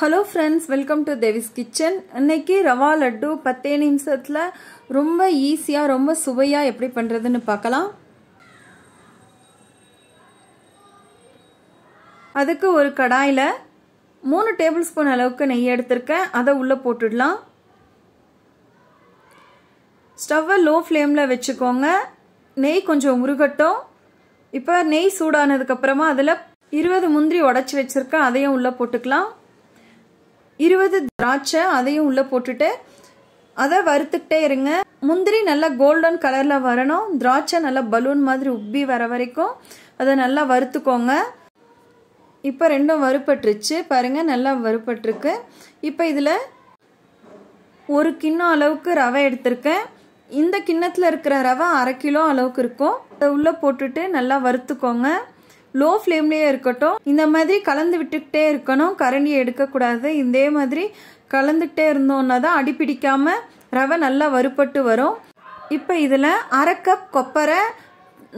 hello friends welcome to Devi's kitchen இன்னைக்கு ரவா லட்டு பத்தே நிமிஷத்தில் ரொம்ப ஈஸியாக ரொம்ப சுவையாக எப்படி பண்ணுறதுன்னு பார்க்கலாம் அதுக்கு ஒரு கடாயில் மூணு டேபிள் ஸ்பூன் அளவுக்கு நெய் எடுத்திருக்கேன் அதை உள்ளே போட்டுடலாம் ஸ்டவ்வை லோ ஃப்ளேமில் வச்சுக்கோங்க நெய் கொஞ்சம் உருகட்டும் இப்போ நெய் சூடானதுக்கப்புறமா அதில் இருபது முந்திரி உடச்சி வச்சுருக்கேன் அதையும் உள்ளே போட்டுக்கலாம் இருபது திராட்சை அதையும் உள்ளே போட்டுட்டு அதை வறுத்துக்கிட்டே இருங்க முந்திரி நல்லா கோல்டன் கலரில் வரணும் திராட்சை நல்லா பலூன் மாதிரி உப்பி வர வரைக்கும் அதை நல்லா வறுத்துக்கோங்க இப்போ ரெண்டும் வறுப்பட்டுருச்சு பாருங்கள் நல்லா வறுப்பட்டுருக்கு இப்போ இதில் ஒரு கிண்ணம் அளவுக்கு ரவை எடுத்திருக்கேன் இந்த கிண்ணத்தில் இருக்கிற ரவை அரை கிலோ அளவுக்கு இருக்கும் அதை உள்ளே போட்டுட்டு நல்லா வறுத்துக்கோங்க லோ ஃப்ளேம்லேயே இருக்கட்டும் இந்த மாதிரி கலந்து விட்டுக்கிட்டே இருக்கணும் கரண்டி எடுக்கக்கூடாது இதே மாதிரி கலந்துக்கிட்டே இருந்தோன்னா தான் அடிப்பிடிக்காமல் ரவை நல்லா வறுபட்டு வரும் இப்போ இதில் அரை கப் கொப்பரை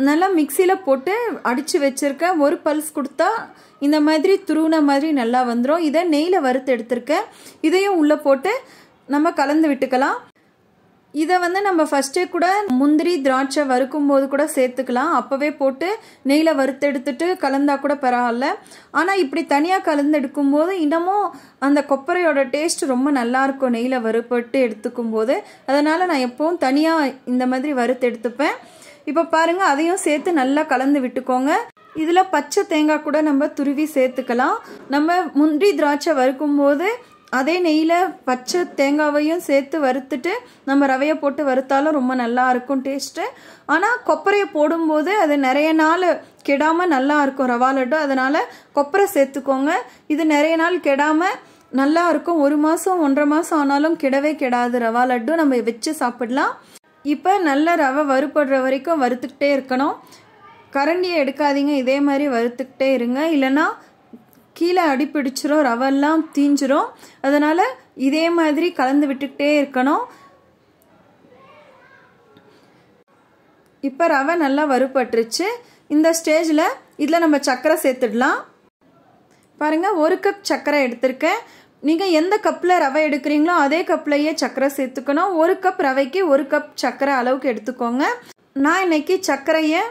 நல்லா மிக்சியில் போட்டு அடித்து வச்சுருக்கேன் ஒரு பல்ஸ் கொடுத்தா இந்த மாதிரி துருவின மாதிரி நல்லா வந்துடும் இதை நெய்யில் வறுத்து எடுத்திருக்கேன் இதையும் உள்ளே போட்டு நம்ம கலந்து விட்டுக்கலாம் இதை வந்து நம்ம ஃபஸ்ட்டே கூட முந்திரி திராட்சை வறுக்கும் போது கூட சேர்த்துக்கலாம் அப்போவே போட்டு நெய்யில் வறுத்தெடுத்துட்டு கலந்தால் கூட பரவாயில்ல ஆனால் இப்படி தனியாக கலந்தெடுக்கும் போது இன்னமும் அந்த கொப்பரையோட டேஸ்ட் ரொம்ப நல்லாயிருக்கும் நெய்யில் வறுப்பட்டு எடுத்துக்கும் போது அதனால் நான் எப்போவும் தனியாக இந்த மாதிரி வறுத்து எடுத்துப்பேன் இப்போ பாருங்கள் அதையும் சேர்த்து நல்லா கலந்து விட்டுக்கோங்க இதில் பச்சை தேங்காய் கூட நம்ம துருவி சேர்த்துக்கலாம் நம்ம முந்திரி திராட்சை வறுக்கும் போது அதே நெய்யில் பச்சை தேங்காவையும் சேர்த்து வறுத்துட்டு நம்ம ரவையை போட்டு வறுத்தாலும் ரொம்ப நல்லா இருக்கும் டேஸ்ட்டு ஆனால் கொப்பரையை போடும்போது அது நிறைய நாள் கெடாமல் நல்லா இருக்கும் ரவா லட்டு அதனால் கொப்பரை சேர்த்துக்கோங்க இது நிறைய நாள் கெடாமல் நல்லா இருக்கும் ஒரு மாதம் ஒன்றரை மாதம் ஆனாலும் கெடவே கெடாது ரவா லட்டு நம்ம வச்சு சாப்பிடலாம் இப்போ நல்ல ரவை வறுபடுற வரைக்கும் வறுத்துக்கிட்டே இருக்கணும் கரண்டியை எடுக்காதீங்க இதே மாதிரி வறுத்துக்கிட்டே இருங்க இல்லைன்னா கீழே அடிப்பிடிச்சிரும் ரவெல்லாம் தீஞ்சிரும் அதனால் இதே மாதிரி கலந்து விட்டுக்கிட்டே இருக்கணும் இப்போ ரவை நல்லா வறுபட்டுருச்சு இந்த ஸ்டேஜில் இதில் நம்ம சக்கரை சேர்த்துடலாம் பாருங்கள் ஒரு கப் சக்கரை எடுத்திருக்கேன் நீங்கள் எந்த கப்பில் ரவை எடுக்கிறீங்களோ அதே கப்லையே சக்கரை சேர்த்துக்கணும் ஒரு கப் ரவைக்கு ஒரு கப் சக்கரை அளவுக்கு எடுத்துக்கோங்க நான் இன்னைக்கு சர்க்கரையை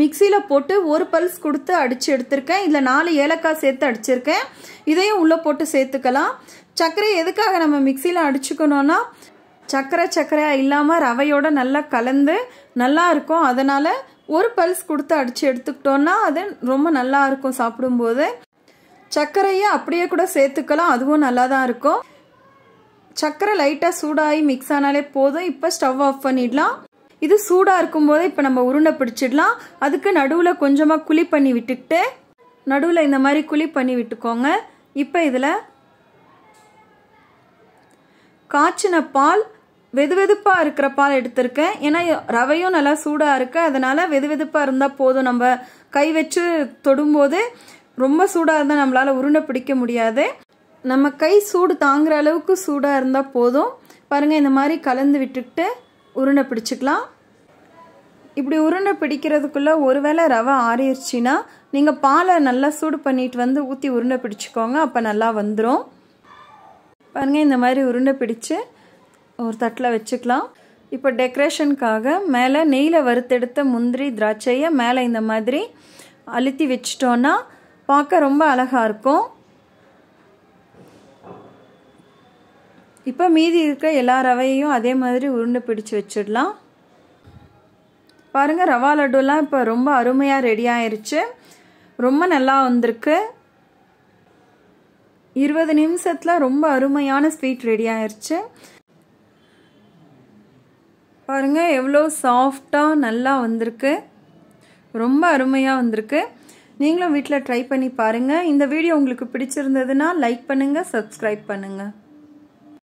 மிக்சியில் போட்டு ஒரு பல்ஸ் கொடுத்து அடித்து எடுத்திருக்கேன் இதில் நாலு ஏலக்காய் சேர்த்து அடிச்சிருக்கேன் இதையும் உள்ளே போட்டு சேர்த்துக்கலாம் சர்க்கரை எதுக்காக நம்ம மிக்சியில் அடிச்சுக்கணும்னா சர்க்கரை சர்க்கரையாக இல்லாமல் ரவையோடு நல்லா கலந்து நல்லா இருக்கும் அதனால் ஒரு பல்ஸ் கொடுத்து அடித்து எடுத்துக்கிட்டோன்னா அது ரொம்ப நல்லா இருக்கும் சாப்பிடும்போது சர்க்கரையை அப்படியே கூட சேர்த்துக்கலாம் அதுவும் நல்லா தான் இருக்கும் சர்க்கரை லைட்டாக சூடாகி மிக்ஸ் ஆனாலே போதும் இப்போ ஸ்டவ் ஆஃப் பண்ணிடலாம் இது சூடாக போது இப்போ நம்ம உருண்டை பிடிச்சிடலாம் அதுக்கு நடுவில் கொஞ்சமாக குழி பண்ணி விட்டுக்கிட்டு நடுவில் இந்த மாதிரி குழி பண்ணி விட்டுக்கோங்க இப்போ இதில் காய்ச்சின பால் வெது வெதுப்பாக இருக்கிற பால் எடுத்திருக்கேன் ஏன்னா ரவையும் நல்லா சூடாக இருக்குது அதனால் வெது வெதுப்பாக இருந்தால் போதும் நம்ம கை வச்சு தொடும்போது ரொம்ப சூடாக இருந்தால் நம்மளால் உருண்டை பிடிக்க முடியாது நம்ம கை சூடு தாங்குற அளவுக்கு சூடாக இருந்தால் போதும் பாருங்கள் இந்த மாதிரி கலந்து விட்டுக்கிட்டு உருண்டை பிடிச்சிக்கலாம் இப்படி உருண்டை பிடிக்கிறதுக்குள்ளே ஒருவேளை ரவை ஆறிடுச்சின்னா நீங்கள் பாலை நல்லா சூடு பண்ணிட்டு வந்து ஊற்றி உருண்டை பிடிச்சிக்கோங்க அப்போ நல்லா வந்துடும் பாருங்கள் இந்த மாதிரி உருண்டை பிடிச்சு ஒரு தட்டில் வச்சுக்கலாம் இப்போ டெக்கரேஷனுக்காக மேலே நெய்யில் வறுத்தெடுத்த முந்திரி திராட்சையை மேலே இந்த மாதிரி அழுத்தி வச்சிட்டோன்னா பார்க்க ரொம்ப அழகாக இருக்கும் இப்போ மீதி இருக்கிற எல்லா ரவையையும் அதே மாதிரி உருண்டை பிடிச்சு வச்சிடலாம் பாருங்கள் ரவா லட்டுலாம் இப்போ ரொம்ப அருமையாக ரெடி ஆயிடுச்சு ரொம்ப நல்லா வந்திருக்கு இருபது நிமிஷத்தில் ரொம்ப அருமையான ஸ்வீட் ரெடி ஆயிடுச்சு பாருங்கள் எவ்வளோ சாஃப்டாக நல்லா வந்திருக்கு ரொம்ப அருமையாக வந்திருக்கு நீங்களும் வீட்டில் ட்ரை பண்ணி பாருங்கள் இந்த வீடியோ உங்களுக்கு பிடிச்சிருந்ததுன்னா லைக் பண்ணுங்கள் சப்ஸ்கிரைப் பண்ணுங்கள்